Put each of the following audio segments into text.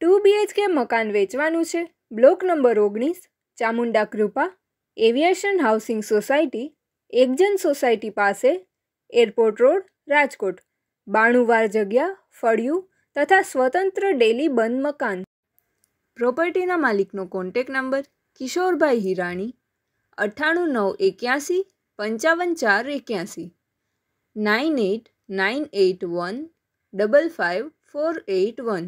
Two BHK મકાન વેચવાનું છે બ્લોક નંબર ઓગણીસ Chamunda Krupa aviation housing society એકજન સોસાયટી પાસે એરપોર્ટ રોડ રાજકોટ બાણુંવાર જગ્યા ફળિયું તથા સ્વતંત્ર ડેલી બંધ મકાન પ્રોપર્ટીના માલિકનો કોન્ટેક નંબર કિશોરભાઈ હિરાણી અઠ્ઠાણું નવ એક્યાસી પંચાવન ચાર એક્યાસી nine eight nine eight one double five four eight one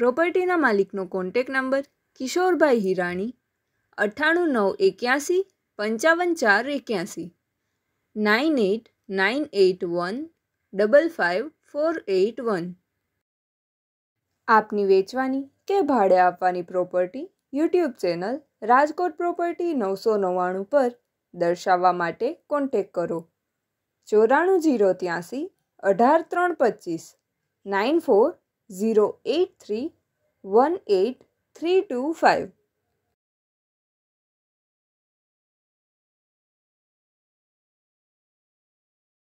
પ્રોપર્ટીના માલિકનો કોન્ટેક નંબર કિશોરભાઈ હિરાણી અઠ્ઠાણું નવ એક્યાસી પંચાવન ચાર એક્યાસી nine eight nine eight one double five four eight one આપની વેચવાની કે ભાડે આપવાની property YouTube channel Rajkot property નવસો નવ્વાણું પર દર્શાવવા માટે કોન્ટેક કરો ચોરાણું જીરો ત્યાંસી અઢાર ત્રણ પચીસ નાઇન ફોર 083 18325.